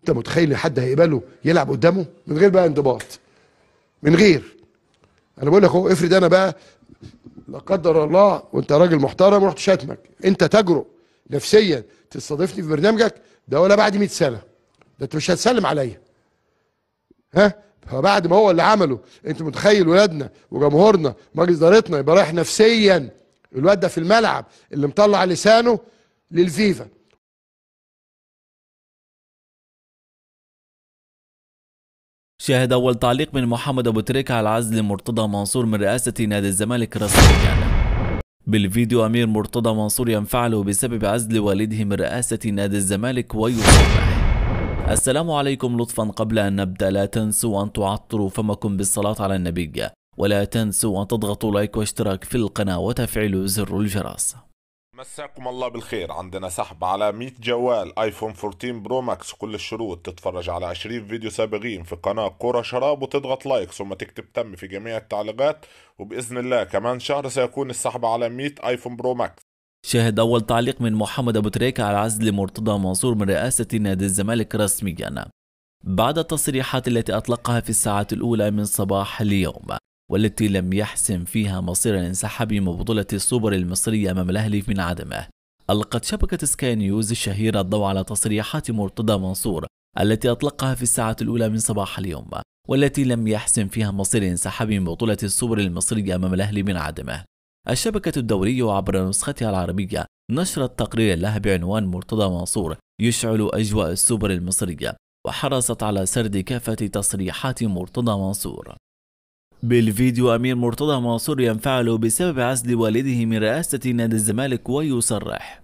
انت متخيل حد هيقبله يلعب قدامه من غير بقى انضباط من غير انا بقول لك اهو افرض انا بقى لا قدر الله وانت راجل محترم رحت شاتمك انت تجرؤ نفسيا تستضيفني في برنامجك ده ولا بعد 100 سنه ده انت مش هتسلم عليا ها فبعد ما هو اللي عمله انت متخيل ولادنا وجمهورنا مجلس ادارتنا يبقى رايح نفسيا الواد ده في الملعب اللي مطلع لسانه للفيفا شاهد أول تعليق من محمد أبو تريكة على عزل مرتضى منصور من رئاسة نادي الزمالك رسميا بالفيديو أمير مرتضى منصور ينفعل بسبب عزل والده من رئاسة نادي الزمالك ويصبح السلام عليكم لطفا قبل أن نبدأ لا تنسوا أن تعطروا فمكم بالصلاة على النبي ولا تنسوا أن تضغطوا لايك واشتراك في القناة وتفعيل زر الجرس مساكم الله بالخير عندنا سحب على 100 جوال ايفون 14 برو ماكس كل الشروط تتفرج على 20 فيديو سابقين في قناة كرة شراب وتضغط لايك ثم تكتب تم في جميع التعليقات وبإذن الله كمان شهر سيكون السحب على 100 ايفون برو ماكس شاهد أول تعليق من محمد أبو تريكة على عزل مرتضى منصور من رئاسة نادي الزمالك رسميا بعد التصريحات التي أطلقها في الساعات الأولى من صباح اليوم والتي لم يحسم فيها مصير الانسحاب من بطولة السوبر المصري أمام الأهلي من عدمه ألقت شبكة سكاي نيوز الشهيرة الضوء على تصريحات مرتضى منصور التي أطلقها في الساعة الأولى من صباح اليوم والتي لم يحسم فيها مصير انسحاب من بطولة السوبر المصري أمام الأهلي من عدمه الشبكة الدورية عبر نسختها العربية نشرت تقريرا لها بعنوان مرتضى منصور يشعل أجواء السوبر المصرية وحرصت على سرد كافة تصريحات مرتضى منصور بالفيديو أمير مرتضى منصور ينفعل بسبب عزل والده من رئاسة نادي الزمالك ويصرح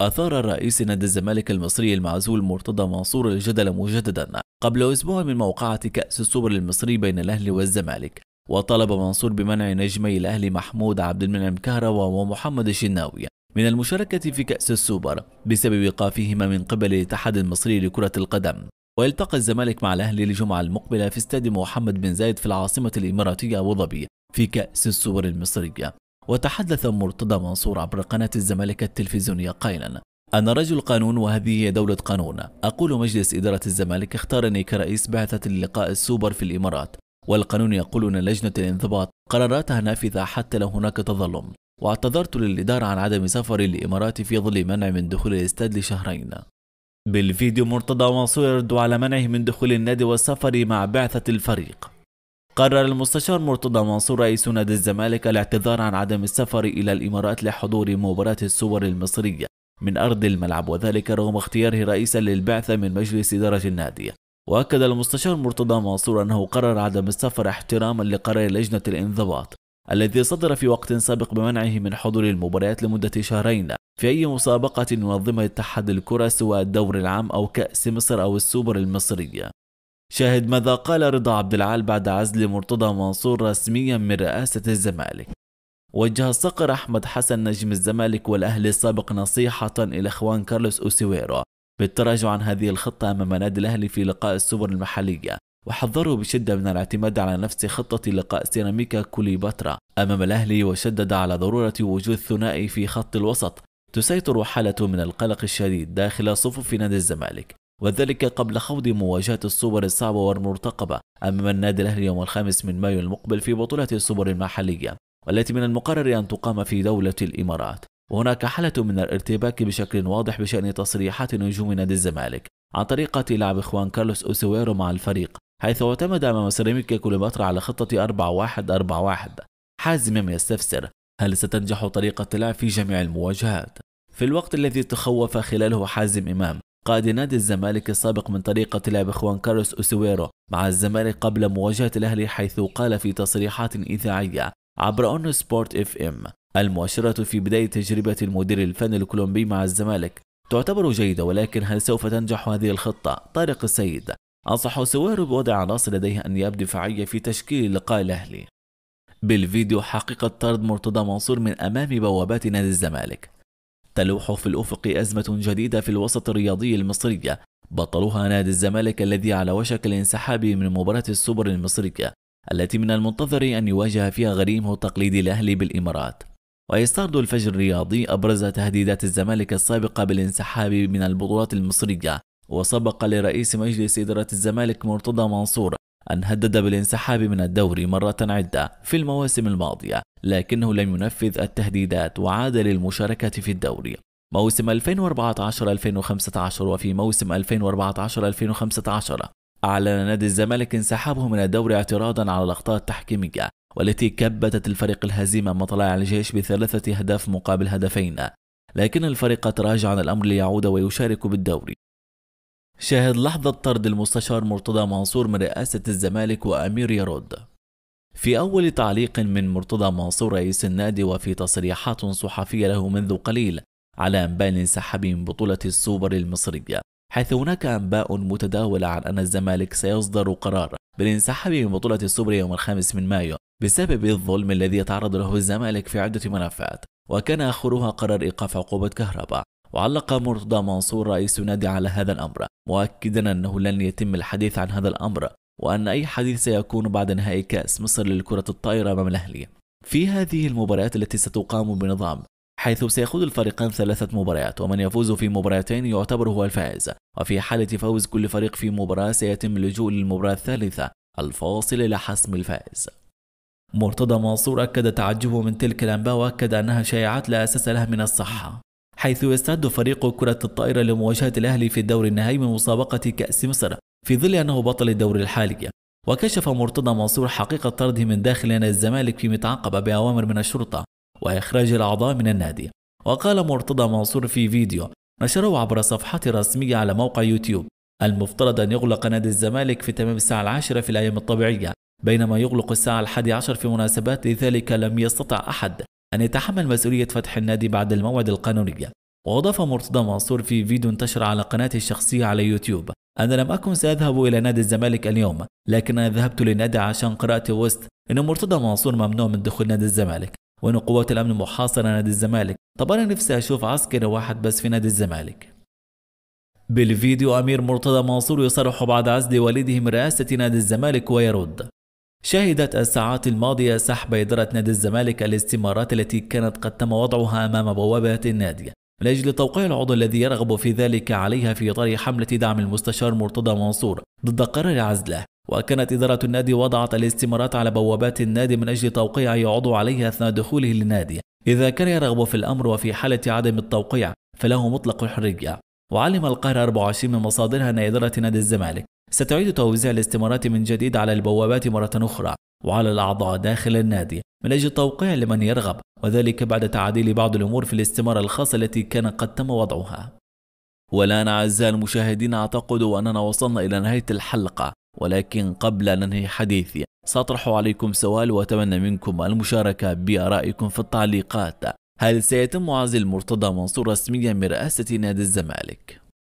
أثار رئيس نادي الزمالك المصري المعزول مرتضى منصور الجدل مجددا قبل أسبوع من موقعة كأس السوبر المصري بين الأهلي والزمالك وطلب منصور بمنع نجمي الأهلي محمود عبد المنعم كهروا ومحمد الشناوي من المشاركة في كأس السوبر بسبب إيقافهما من قبل الاتحاد المصري لكرة القدم ويلتقي الزمالك مع الأهلي الجمعة المقبلة في استاد محمد بن زايد في العاصمة الإماراتية أبو ظبي في كأس السور المصرية وتحدث مرتضى منصور عبر قناة الزمالك التلفزيونية قائلا أنا رجل قانون وهذه هي دولة قانون أقول مجلس إدارة الزمالك اختارني كرئيس بعثة اللقاء السوبر في الإمارات والقانون يقول أن لجنة الانضباط قراراتها نافذة حتى لو هناك تظلم واعتذرت للإدارة عن عدم سفري للإمارات في ظل منع من دخول الاستاد لشهرين بالفيديو مرتضى منصور يرد على منعه من دخول النادي والسفر مع بعثة الفريق قرر المستشار مرتضى منصور رئيس نادي الزمالك الاعتذار عن عدم السفر إلى الإمارات لحضور مباراة السور المصرية من أرض الملعب وذلك رغم اختياره رئيسا للبعثة من مجلس إدارة النادي وأكد المستشار مرتضى منصور أنه قرر عدم السفر احتراما لقرار لجنة الانضباط الذي صدر في وقت سابق بمنعه من حضور المباريات لمدة شهرين في أي مسابقة ينظمها اتحاد الكرة سواء الدور العام أو كأس مصر أو السوبر المصري شاهد ماذا قال رضا عبد العال بعد عزل مرتضى منصور رسميا من رئاسة الزمالك وجه الصقر أحمد حسن نجم الزمالك والأهلي السابق نصيحة إلى إخوان كارلوس أوسيويرو بالتراجع عن هذه الخطة أمام نادي الأهلي في لقاء السوبر المحلية وحذروا بشدة من الاعتماد على نفس خطة لقاء سيراميكا كوليباترا أمام الأهلي وشدد على ضرورة وجود ثنائي في خط الوسط تسيطر حالة من القلق الشديد داخل صفوف نادي الزمالك وذلك قبل خوض مواجهة الصور الصعبة والمرتقبة أمام النادي الأهلي يوم الخامس من مايو المقبل في بطولة الصور المحلية والتي من المقرر أن تقام في دولة الإمارات وهناك حالة من الارتباك بشكل واضح بشأن تصريحات نجوم نادي الزمالك عن طريقة لعب إخوان كارلوس أوسويرو مع الفريق حيث اعتمد أمام سيراميكا كليوباترا على خطة 4-1-4-1 حازم يستفسر هل ستنجح طريقة اللعب في جميع المواجهات؟ في الوقت الذي تخوف خلاله حازم إمام قائد نادي الزمالك السابق من طريقة لعب خوان كارلوس أوسويرو مع الزمالك قبل مواجهة الأهلي حيث قال في تصريحات إذاعية عبر أون سبورت اف ام المؤشرة في بداية تجربة المدير الفني الكولومبي مع الزمالك تعتبر جيدة ولكن هل سوف تنجح هذه الخطة؟ طارق السيد أنصح سوار بوضع عناصر لديه أنياب دفاعية في تشكيل اللقاء الأهلي بالفيديو حقيقة طرد مرتضى منصور من أمام بوابات نادي الزمالك تلوح في الأفق أزمة جديدة في الوسط الرياضي المصري بطلها نادي الزمالك الذي على وشك الانسحاب من مباراة السوبر المصرية التي من المنتظر أن يواجه فيها غريمه التقليدي الأهلي بالإمارات ويستعرض الفجر الرياضي أبرز تهديدات الزمالك السابقة بالانسحاب من البطولات المصرية وسبق لرئيس مجلس إدارة الزمالك مرتضى منصور أن هدد بالانسحاب من الدوري مرة عدة في المواسم الماضية لكنه لم ينفذ التهديدات وعاد للمشاركة في الدوري موسم 2014-2015 وفي موسم 2014-2015 أعلن نادي الزمالك انسحابه من الدوري اعتراضا على الأخطاء التحكيمية والتي كبتت الفريق الهزيمة مطلع الجيش بثلاثة أهداف مقابل هدفين لكن الفريق تراجع عن الأمر ليعود ويشارك بالدوري شاهد لحظة طرد المستشار مرتضى منصور من رئاسة الزمالك وأمير يرد في أول تعليق من مرتضى منصور رئيس النادي وفي تصريحات صحفية له منذ قليل على أنباء الانسحاب من بطولة السوبر المصرية حيث هناك أنباء متداولة عن أن الزمالك سيصدر قرار بالانسحاب من بطولة السوبر يوم الخامس من مايو بسبب الظلم الذي يتعرض له الزمالك في عدة ملفات وكان آخرها قرار إيقاف عقوبة كهرباء وعلق مرتضى منصور رئيس نادي على هذا الأمر مؤكدا أنه لن يتم الحديث عن هذا الأمر وأن أي حديث سيكون بعد نهائي كأس مصر للكرة الطائرة أمام الأهلي في هذه المباريات التي ستقام بنظام حيث سيخوض الفريقان ثلاثة مباريات ومن يفوز في مباراتين يعتبر هو الفائز وفي حالة فوز كل فريق في مباراة سيتم اللجوء للمباراة الثالثة الفاصل إلى حسم الفائز مرتضى منصور أكد تعجبه من تلك الأنباء وأكد أنها شائعات لا أساس لها من الصحة حيث يستعد فريق كرة الطائرة لمواجهة الأهلي في الدور النهائي من مسابقة كأس مصر في ظل أنه بطل الدوري الحالي وكشف مرتضى منصور حقيقة طرده من داخل نادي الزمالك في متعقبة بأوامر من الشرطة وإخراج الأعضاء من النادي وقال مرتضى منصور في فيديو نشره عبر صفحة رسمية على موقع يوتيوب المفترض أن يغلق نادي الزمالك في تمام الساعة العاشرة في الأيام الطبيعية بينما يغلق الساعة الحادي عشر في مناسبات لذلك لم يستطع أحد أن يتحمل مسؤولية فتح النادي بعد الموعد القانوني وأضاف مرتضى منصور في فيديو انتشر على قناته الشخصية على يوتيوب أنا لم أكن سأذهب إلى نادي الزمالك اليوم لكن أنا ذهبت للنادي عشان قراءة وست أن مرتضى منصور ممنوع من دخول نادي الزمالك وأن قوات الأمن محاصرة نادي الزمالك طب أنا نفسي أشوف عسكري واحد بس في نادي الزمالك بالفيديو أمير مرتضى منصور يصرح بعد عزل والده من رئاسة نادي الزمالك ويرد شهدت الساعات الماضية سحب إدارة نادي الزمالك الاستمارات التي كانت قد تم وضعها أمام بوابة النادي من أجل توقيع العضو الذي يرغب في ذلك عليها في إطار حملة دعم المستشار مرتضى منصور ضد قرار عزله وكانت إدارة النادي وضعت الاستمارات على بوابات النادي من أجل توقيع أي عضو عليها أثناء دخوله للنادي إذا كان يرغب في الأمر وفي حالة عدم التوقيع فله مطلق الحرية وعلم القاهرة 24 من مصادرها أن إدارة نادي الزمالك ستعيد توزيع الاستمارات من جديد على البوابات مرة أخرى وعلى الأعضاء داخل النادي من أجل التوقيع لمن يرغب وذلك بعد تعديل بعض الأمور في الاستمارة الخاصة التي كان قد تم وضعها والآن أعزائي المشاهدين أعتقد أننا وصلنا إلى نهاية الحلقة ولكن قبل أن أنهي حديثي سأطرح عليكم سؤال وأتمنى منكم المشاركة بآرائكم في التعليقات هل سيتم عزل مرتضى منصور رسميا من رئاسة نادي الزمالك؟